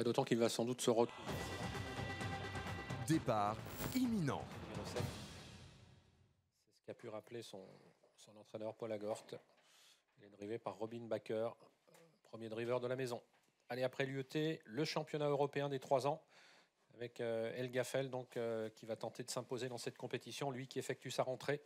D'autant qu'il va sans doute se retrouver. Départ imminent. C'est ce qu'a pu rappeler son, entraîneur Paul Agorte. Il est drivé par Robin Backer, euh, premier driver de la maison. Allez, après l'UET, le championnat européen des trois ans, avec euh, El Gaffel donc, euh, qui va tenter de s'imposer dans cette compétition, lui qui effectue sa rentrée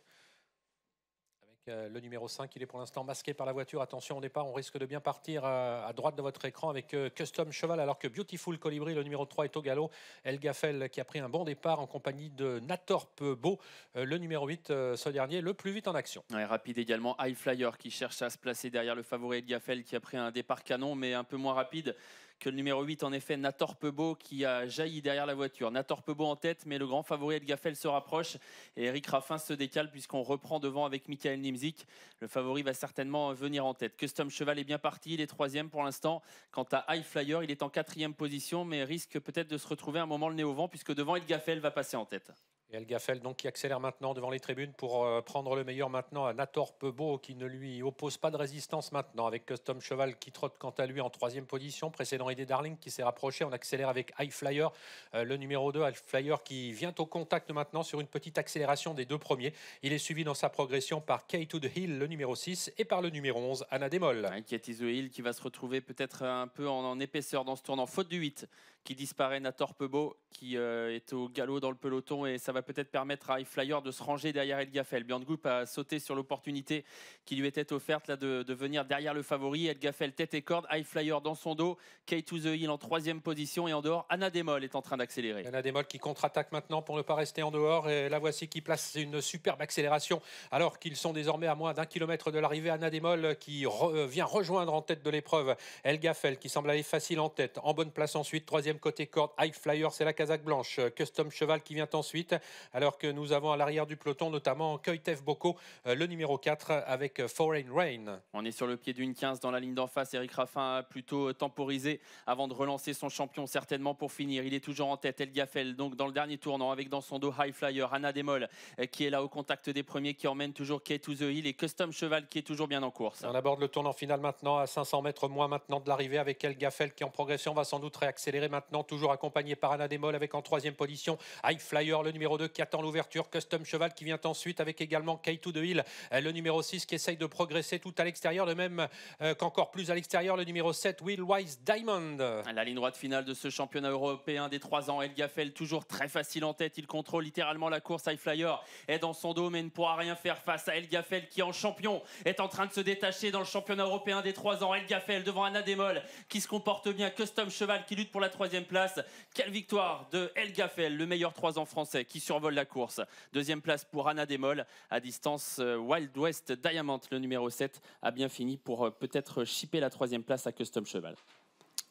le numéro 5, il est pour l'instant masqué par la voiture. Attention au départ, on risque de bien partir euh, à droite de votre écran avec euh, Custom Cheval, alors que Beautiful Colibri, le numéro 3, est au galop. El Gaffel qui a pris un bon départ en compagnie de Natorp Beau, euh, le numéro 8, ce dernier, le plus vite en action. rapide également, High Flyer qui cherche à se placer derrière le favori El Gaffel qui a pris un départ canon, mais un peu moins rapide que le numéro 8, en effet, Nator Pebo, qui a jailli derrière la voiture. Nator Pebo en tête, mais le grand favori de se rapproche et Eric Raffin se décale puisqu'on reprend devant avec Michael Nimzik. Le favori va certainement venir en tête. Custom Cheval est bien parti, il est troisième pour l'instant. Quant à High Flyer, il est en quatrième position, mais risque peut-être de se retrouver un moment le nez au vent puisque devant il va passer en tête. Et El Gaffel donc qui accélère maintenant devant les tribunes pour euh, prendre le meilleur maintenant à Nator Pebo qui ne lui oppose pas de résistance maintenant avec Custom Cheval qui trotte quant à lui en troisième position précédant Idée Darling qui s'est rapproché. On accélère avec High Flyer euh, le numéro 2 High Flyer qui vient au contact maintenant sur une petite accélération des deux premiers. Il est suivi dans sa progression par K to the Hill le numéro 6 et par le numéro 11 Anna Demol. Inquiète the Hill qui va se retrouver peut-être un peu en, épaisseur dans ce tournant faute du 8 qui disparaît Nator Pebo qui euh, est au galop dans le peloton et ça va va peut-être permettre à Flyer de se ranger derrière Elgafel. Gaffel. Group a sauté sur l'opportunité qui lui était offerte là, de, venir derrière le favori. Elgafel tête et corde, High Flyer dans son dos, Kate to the Hill en troisième position et en dehors, Anna Demol est en train d'accélérer. Anna Demol qui contre-attaque maintenant pour ne pas rester en dehors et la voici qui place une superbe accélération alors qu'ils sont désormais à moins d'un kilomètre de l'arrivée. Anna Demol qui euh, vient rejoindre en tête de l'épreuve El qui semble aller facile en tête, en bonne place ensuite, troisième côté corde, High Flyer c'est la Kazakh blanche, Custom Cheval qui vient ensuite, alors que nous avons à l'arrière du peloton notamment Koitev Boko, euh, le numéro 4 avec euh, Foreign Rain. On est sur le pied d'une 15 dans la ligne d'en face. Eric Raffin a plutôt temporisé avant de relancer son champion certainement pour finir. Il est toujours en tête, El Gaffel, donc dans le dernier tournant avec dans son dos High Flyer, Anna Demol euh, qui est là au contact des premiers qui emmène toujours Kate to the Hill et Custom Cheval qui est toujours bien en course. On aborde le tournant final maintenant à 500 mètres moins maintenant de l'arrivée avec El Gaffel qui en progression va sans doute réaccélérer maintenant, toujours accompagné par Anna Demol avec en troisième position High Flyer, le numéro 2 qui attend l'ouverture. Custom Cheval qui vient ensuite avec également Kaito de Hill, euh, le numéro 6 qui essaye de progresser tout à l'extérieur, de même euh, qu'encore plus à l'extérieur, le numéro 7, Will Wise Diamond. La ligne droite finale de ce championnat européen des 3 ans, El toujours très facile en tête, il contrôle littéralement la course. High Flyer est dans son dos mais ne pourra rien faire face à El qui en champion est en train de se détacher dans le championnat européen des 3 ans. Elgafel devant devant Demol qui se comporte bien, Custom Cheval qui lutte pour la troisième place. Quelle victoire de Elgafel le meilleur 3 ans français qui survole la course. Deuxième place pour Anna Demol à distance euh, Wild West Diamond, Le numéro 7 a bien fini pour euh, peut-être chipper la troisième place à Custom Cheval.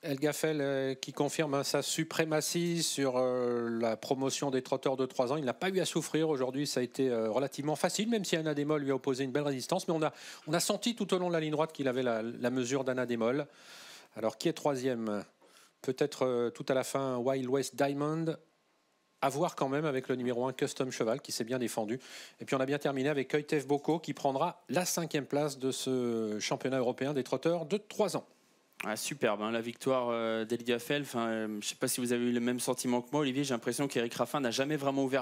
El euh, qui confirme hein, sa suprématie sur la promotion des trotteurs de 3 ans. Il n'a pas eu à souffrir aujourd'hui. Ça a été relativement facile, même si Anna Demol lui a opposé une belle résistance. Mais on a, on a senti tout au long de la ligne droite qu'il avait la, la mesure d'Anna Demol. Alors, qui est troisième Peut-être tout à la fin Wild West Diamond, à voir quand même avec le numéro 1 Custom Cheval qui s'est bien défendu. Et puis on a bien terminé avec Koïtev Boko qui prendra la cinquième place de ce championnat européen des trotteurs de 3 ans. Ah, superbe, hein, la victoire euh, Felf. Hein. je ne sais pas si vous avez eu le même sentiment que moi, Olivier. J'ai l'impression qu'Eric Raffin n'a jamais vraiment ouvert.